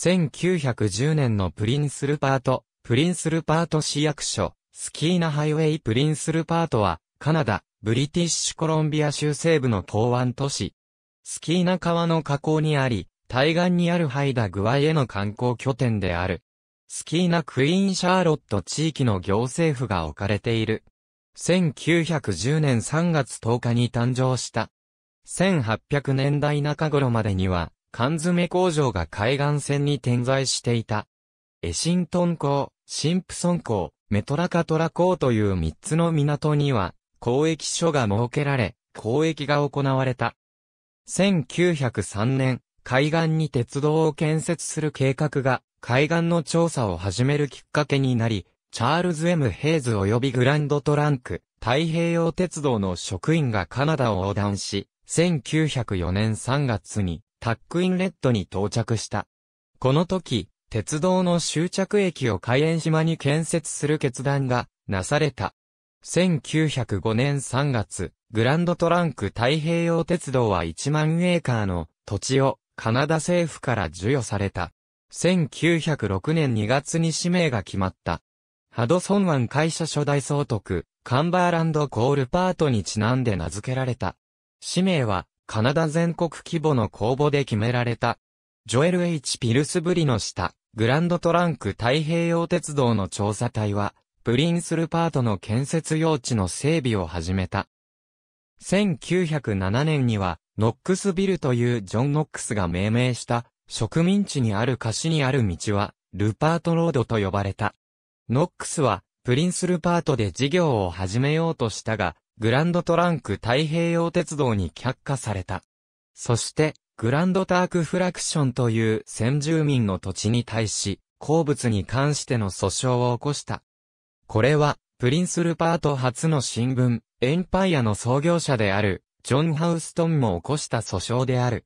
1910年のプリンスルパート、プリンスルパート市役所、スキーナハイウェイプリンスルパートは、カナダ、ブリティッシュコロンビア州西部の港湾都市。スキーナ川の河口にあり、対岸にあるハイダ具合への観光拠点である。スキーナクイーンシャーロット地域の行政府が置かれている。1910年3月10日に誕生した。1800年代中頃までには、缶詰工場が海岸線に点在していた。エシントン港、シンプソン港、メトラカトラ港という三つの港には、交易所が設けられ、交易が行われた。1903年、海岸に鉄道を建設する計画が、海岸の調査を始めるきっかけになり、チャールズ・ M・ ヘイズ及びグランドトランク、太平洋鉄道の職員がカナダを横断し、1904年3月にタックインレッドに到着した。この時、鉄道の終着駅を海縁島に建設する決断がなされた。1905年3月、グランドトランク太平洋鉄道は1万エーカーの土地をカナダ政府から授与された。1906年2月に氏名が決まった。ハドソン湾会社初代総督、カンバーランドコールパートにちなんで名付けられた。使命は、カナダ全国規模の公募で決められた。ジョエル・ H・ ピルスブリの下、グランドトランク太平洋鉄道の調査隊は、プリンスルパートの建設用地の整備を始めた。1907年には、ノックスビルというジョン・ノックスが命名した植民地にある貸しにある道は、ルパートロードと呼ばれた。ノックスは、プリンスルパートで事業を始めようとしたが、グランドトランク太平洋鉄道に却下された。そして、グランドタークフラクションという先住民の土地に対し、鉱物に関しての訴訟を起こした。これは、プリンスルパート初の新聞、エンパイアの創業者である、ジョン・ハウストンも起こした訴訟である。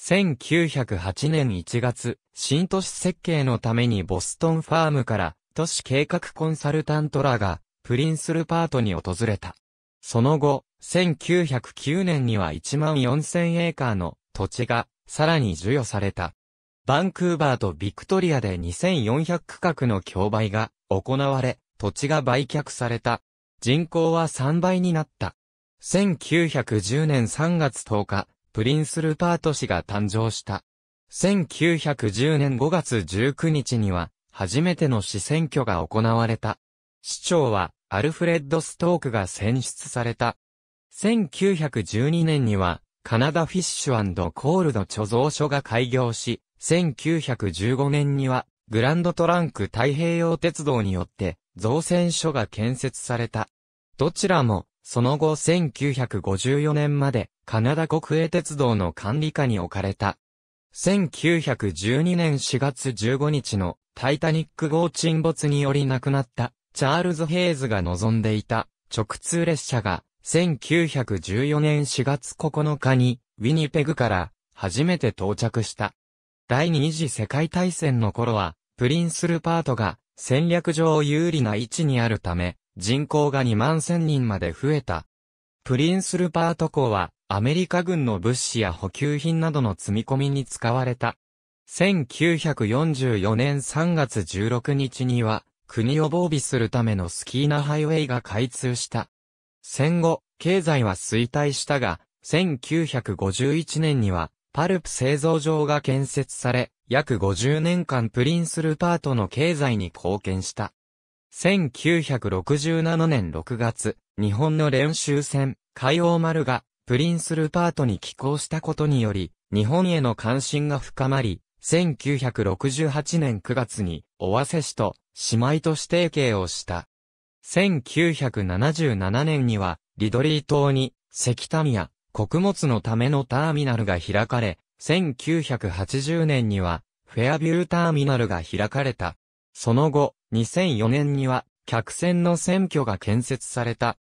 1908年1月、新都市設計のためにボストンファームから、都市計画コンサルタントらが、プリンスルパートに訪れた。その後、1909年には1万4000エーカーの土地がさらに授与された。バンクーバーとビクトリアで2400区画の競売が行われ、土地が売却された。人口は3倍になった。1910年3月10日、プリンス・ルパート氏が誕生した。1910年5月19日には、初めての市選挙が行われた。市長は、アルフレッド・ストークが選出された。1912年には、カナダフィッシュコールド貯蔵所が開業し、1915年には、グランドトランク太平洋鉄道によって、造船所が建設された。どちらも、その後1954年まで、カナダ国営鉄道の管理下に置かれた。1912年4月15日のタイタニック号沈没により亡くなったチャールズ・ヘイズが望んでいた直通列車が1914年4月9日にウィニペグから初めて到着した。第二次世界大戦の頃はプリンスルパートが戦略上有利な位置にあるため人口が2万1000人まで増えた。プリンスルパート港はアメリカ軍の物資や補給品などの積み込みに使われた。1944年3月16日には、国を防備するためのスキーナハイウェイが開通した。戦後、経済は衰退したが、1951年には、パルプ製造場が建設され、約50年間プリンスルパートの経済に貢献した。1967年6月、日本の練習船、海王丸が、プリンスルパートに寄港したことにより、日本への関心が深まり、1968年9月に、尾鷲市と姉妹都市提携をした。1977年には、リドリー島に、石炭や穀物のためのターミナルが開かれ、1980年には、フェアビューターミナルが開かれた。その後、2004年には、客船の選挙が建設された。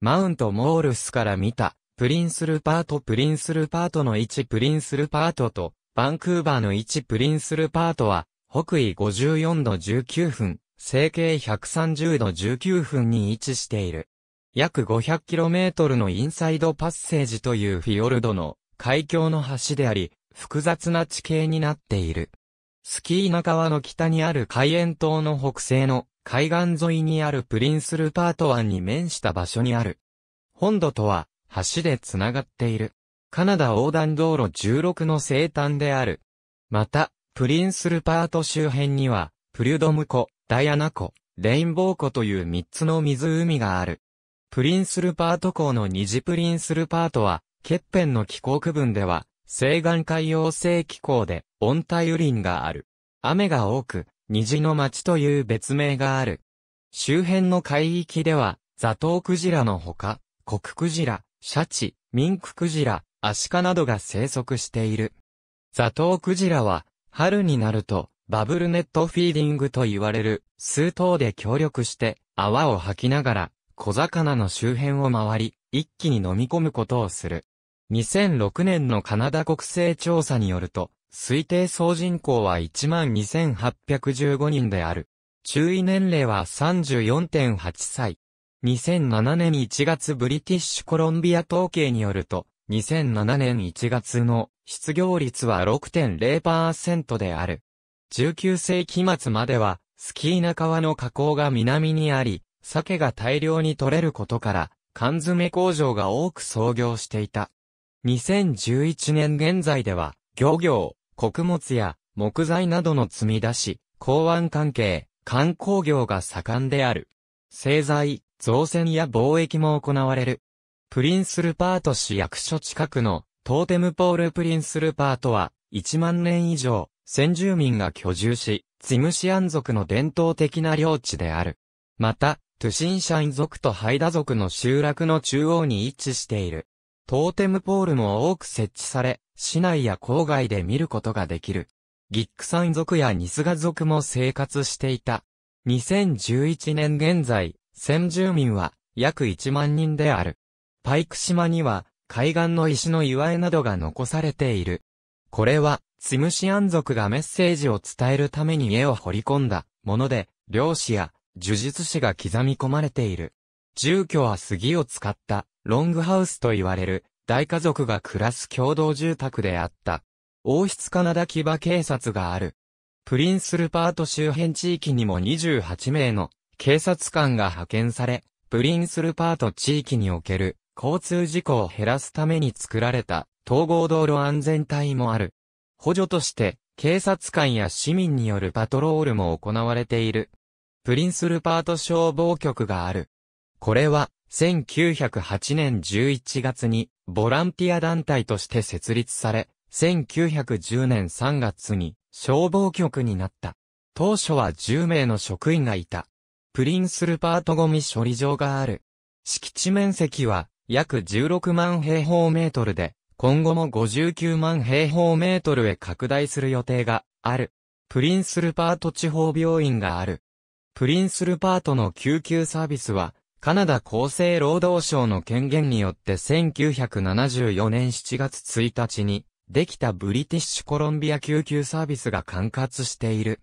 マウントモールスから見た、プリンスルパートプリンスルパートの置プリンスルパートと、バンクーバーの位置プリンスルパートは、北緯54度19分、西経130度19分に位置している。約 500km のインサイドパッセージというフィヨルドの海峡の橋であり、複雑な地形になっている。スキーナ川の北にある海沿島の北西の海岸沿いにあるプリンスルパート湾に面した場所にある。本土とは橋でつながっている。カナダ横断道路16の生誕である。また、プリンスルパート周辺には、プリュドム湖、ダイアナ湖、レインボー湖という3つの湖がある。プリンスルパート港の二次プリンスルパートは、ケッペンの気候区分では、西岸海洋性気候で、温帯雨林がある。雨が多く、虹の町という別名がある。周辺の海域では、ザトウクジラのほか、コククジラ、シャチ、ミンククジラ、アシカなどが生息している。ザトウクジラは、春になると、バブルネットフィーディングと言われる、数頭で協力して、泡を吐きながら、小魚の周辺を回り、一気に飲み込むことをする。2006年のカナダ国勢調査によると、推定総人口は12,815人である。注意年齢は34.8歳。2007年1月ブリティッシュコロンビア統計によると、2007年1月の失業率は6.0%である。19世紀末までは、スキーナ川の河口が南にあり、鮭が大量に取れることから、缶詰工場が多く創業していた。2011年現在では、漁業、穀物や木材などの積み出し、港湾関係、観光業が盛んである。製材、造船や貿易も行われる。プリンスルパート市役所近くのトーテムポールプリンスルパートは1万年以上先住民が居住し、ツムシアン族の伝統的な領地である。また、トゥシンシャイン族とハイダ族の集落の中央に位置している。トーテムポールも多く設置され、市内や郊外で見ることができる。ギックサン族やニスガ族も生活していた。2011年現在、先住民は約1万人である。パイク島には、海岸の石の岩絵などが残されている。これは、ツムシアン族がメッセージを伝えるために絵を彫り込んだもので、漁師や呪術師が刻み込まれている。住居は杉を使ったロングハウスと言われる大家族が暮らす共同住宅であった。王室カナダ騎馬警察がある。プリンスルパート周辺地域にも28名の警察官が派遣され、プリンスルパート地域における交通事故を減らすために作られた統合道路安全帯もある。補助として、警察官や市民によるパトロールも行われている。プリンスルパート消防局がある。これは、1908年11月に、ボランティア団体として設立され、1910年3月に、消防局になった。当初は10名の職員がいた。プリンスルパートゴミ処理場がある。敷地面積は約16万平方メートルで、今後も59万平方メートルへ拡大する予定がある。プリンスルパート地方病院がある。プリンスルパートの救急サービスは、カナダ厚生労働省の権限によって1974年7月1日に、できたブリティッシュコロンビア救急サービスが管轄している。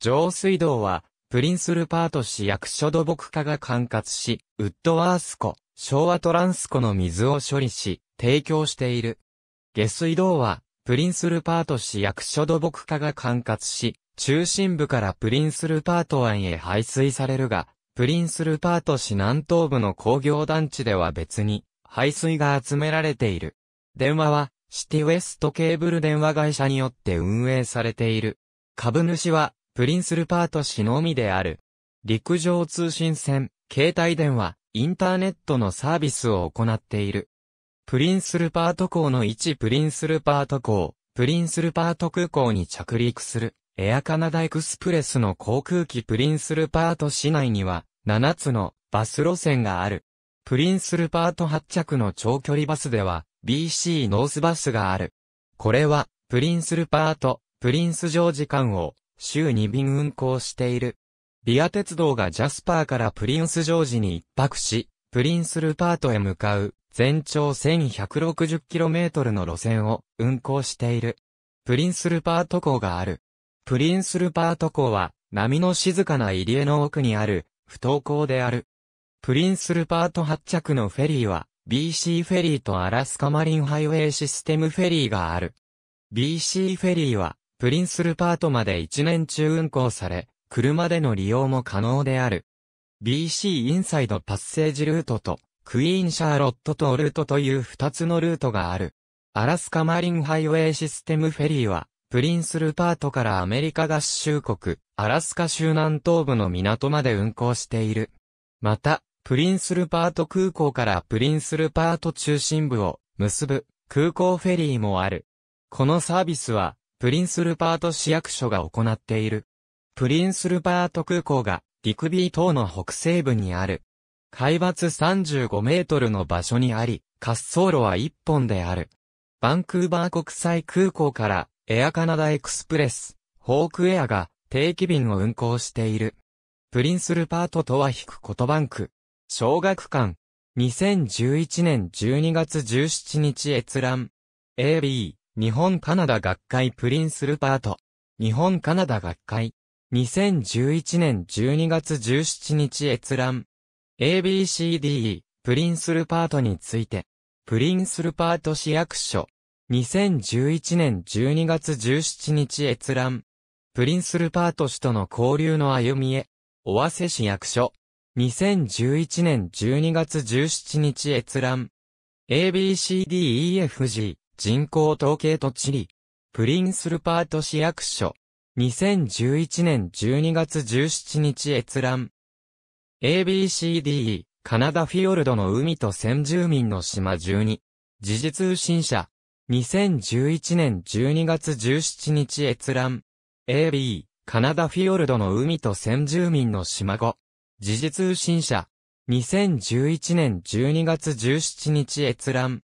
上水道は、プリンスルパート市役所土木課が管轄し、ウッドワース湖、昭和トランス湖の水を処理し、提供している。下水道は、プリンスルパート市役所土木課が管轄し、中心部からプリンスルパート湾へ排水されるが、プリンスルパート市南東部の工業団地では別に、排水が集められている。電話は、シティウエストケーブル電話会社によって運営されている。株主は、プリンスルパート市のみである。陸上通信線、携帯電話、インターネットのサービスを行っている。プリンスルパート港の一プリンスルパート港、プリンスルパート空港に着陸する、エアカナダエクスプレスの航空機プリンスルパート市内には、7つのバス路線がある。プリンスルパート発着の長距離バスでは、BC ノースバスがある。これは、プリンスルパート、プリンスジョージ間を、週2便運行している。ビア鉄道がジャスパーからプリンスジョージに一泊し、プリンスルパートへ向かう全長 1160km の路線を運行している。プリンスルパート港がある。プリンスルパート港は波の静かな入り江の奥にある不登港である。プリンスルパート発着のフェリーは BC フェリーとアラスカマリンハイウェイシステムフェリーがある。BC フェリーはプリンスルパートまで1年中運行され、車での利用も可能である。BC インサイドパッセージルートと、クイーンシャーロットとルートという2つのルートがある。アラスカマリンハイウェイシステムフェリーは、プリンスルパートからアメリカ合衆国、アラスカ州南東部の港まで運行している。また、プリンスルパート空港からプリンスルパート中心部を結ぶ空港フェリーもある。このサービスはプリンスルパート市役所が行っている。プリンスルパート空港が、ディクビー島の北西部にある。海抜35メートルの場所にあり、滑走路は1本である。バンクーバー国際空港から、エアカナダエクスプレス、ホークエアが、定期便を運航している。プリンスルパートとは引くことバンク。小学館。2011年12月17日閲覧。AB。日本カナダ学会プリンスルパート。日本カナダ学会。2011年12月17日閲覧。ABCDE、プリンスルパートについて。プリンスルパート市役所。2011年12月17日閲覧。プリンスルパート市との交流の歩みへ。尾鷲市役所。2011年12月17日閲覧。ABCDEFG、人口統計と地理、プリンスルパート市役所、2011年12月17日閲覧。ABCDE、カナダフィヨルドの海と先住民の島12。時事通信社。2011年12月17日閲覧。AB、カナダフィヨルドの海と先住民の島5。時事通信社。2011年12月17日閲覧。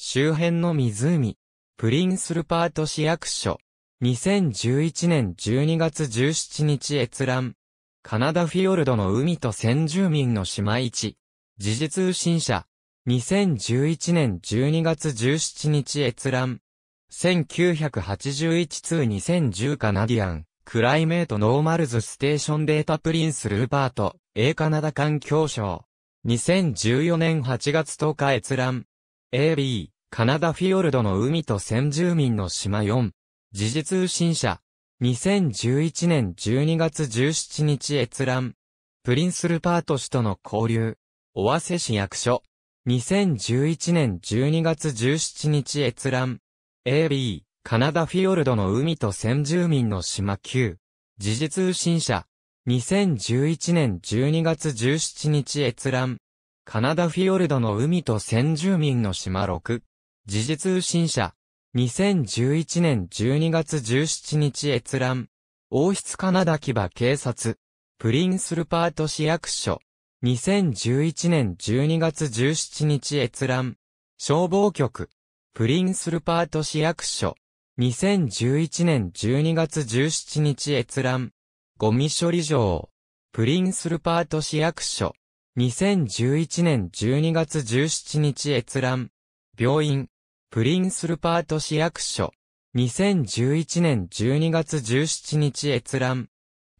周辺の湖、プリンスルパート市役所、2011年12月17日閲覧、カナダフィヨルドの海と先住民の島市、時事通信社、2011年12月17日閲覧、1981通2010カナディアン、クライメートノーマルズステーションデータプリンスルーパート、A カナダ環境省。2014年8月10日閲覧。AB、カナダフィヨルドの海と先住民の島4。時事通信社。2011年12月17日閲覧。プリンスルパート氏との交流。尾鷲市役所。2011年12月17日閲覧。AB、カナダフィヨルドの海と先住民の島9。時事通信社。2011年12月17日閲覧。カナダフィヨルドの海と先住民の島6。時事通信社。2011年12月17日閲覧。王室カナダ騎馬警察。プリンスルパート市役所。2011年12月17日閲覧。消防局。プリンスルパート市役所。2011年12月17日閲覧。ゴミ処理場。プリンスルパート市役所。2011年12月17日閲覧。病院。プリンスルパート市役所。2011年12月17日閲覧。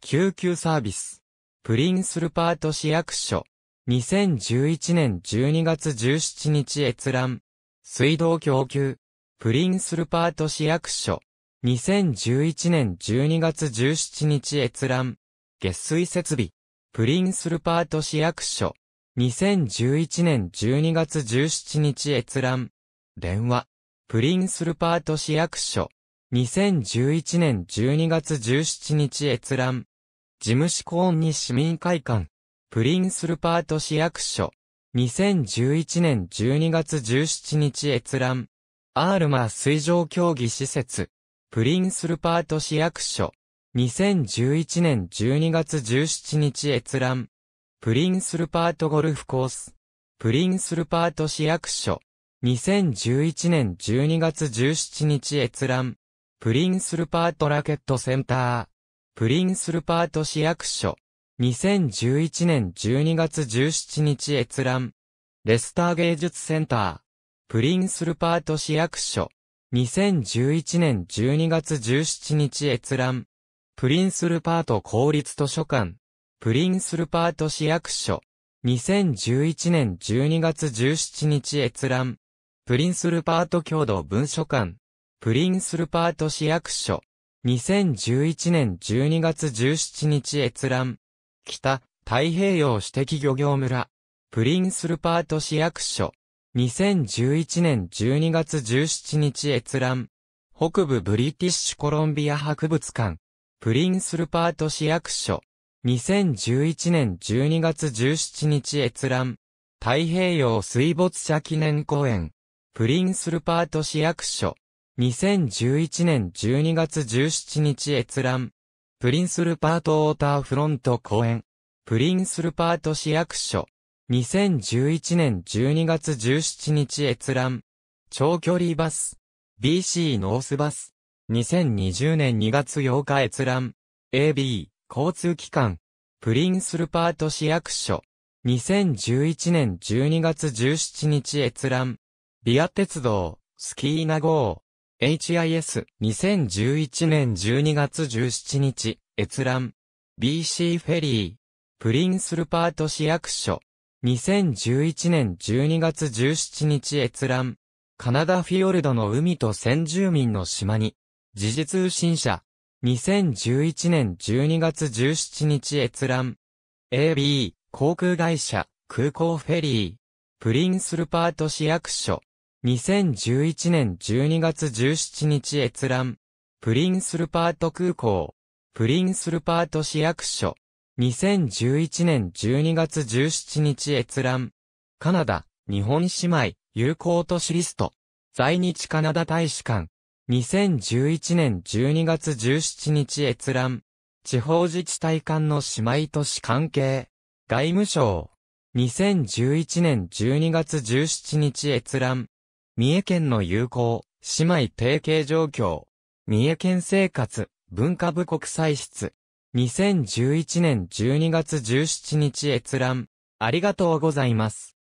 救急サービス。プリンスルパート市役所。2011年12月17日閲覧。水道供給。プリンスルパート市役所。2011年12月17日閲覧。下水設備。プリンスルパート市役所。2011年12月17日閲覧。電話。プリンスルパート市役所。2011年12月17日閲覧。事務司公に市民会館。プリンスルパート市役所。2011年12月17日閲覧。アールマー水上競技施設。プリンスルパート市役所。2011年12月17日閲覧。プリンスルパートゴルフコース。プリンスルパート市役所。2011年12月17日閲覧。プリンスルパートラケットセンター。プリンスルパート市役所。2011年12月17日閲覧。レスター芸術センター。プリンスルパート市役所。2011年12月17日閲覧。プリンスルパート公立図書館、プリンスルパート市役所、2011年12月17日閲覧、プリンスルパート共同文書館、プリンスルパート市役所、2011年12月17日閲覧、北、太平洋私的漁業村、プリンスルパート市役所、2011年12月17日閲覧、北部ブリティッシュコロンビア博物館、プリンスルパート市役所。2011年12月17日閲覧。太平洋水没者記念公園。プリンスルパート市役所。2011年12月17日閲覧。プリンスルパートウォーターフロント公園。プリンスルパート市役所。2011年12月17日閲覧。長距離バス。BC ノースバス。2020年2月8日閲覧。AB、交通機関。プリンスルパート市役所。2011年12月17日閲覧。ビア鉄道、スキーナ号。HIS、2011年12月17日閲覧。BC フェリー。プリンスルパート市役所。2011年12月17日閲覧。カナダフィヨルドの海と先住民の島に時事通信社。2011年12月17日閲覧。AB、航空会社、空港フェリー。プリンスルパート市役所。2011年12月17日閲覧。プリンスルパート空港。プリンスルパート市役所。2011年12月17日閲覧。カナダ、日本姉妹、友好都市リスト。在日カナダ大使館。2011年12月17日閲覧。地方自治体間の姉妹都市関係。外務省。2011年12月17日閲覧。三重県の友好、姉妹提携状況。三重県生活、文化部国際室。2011年12月17日閲覧。ありがとうございます。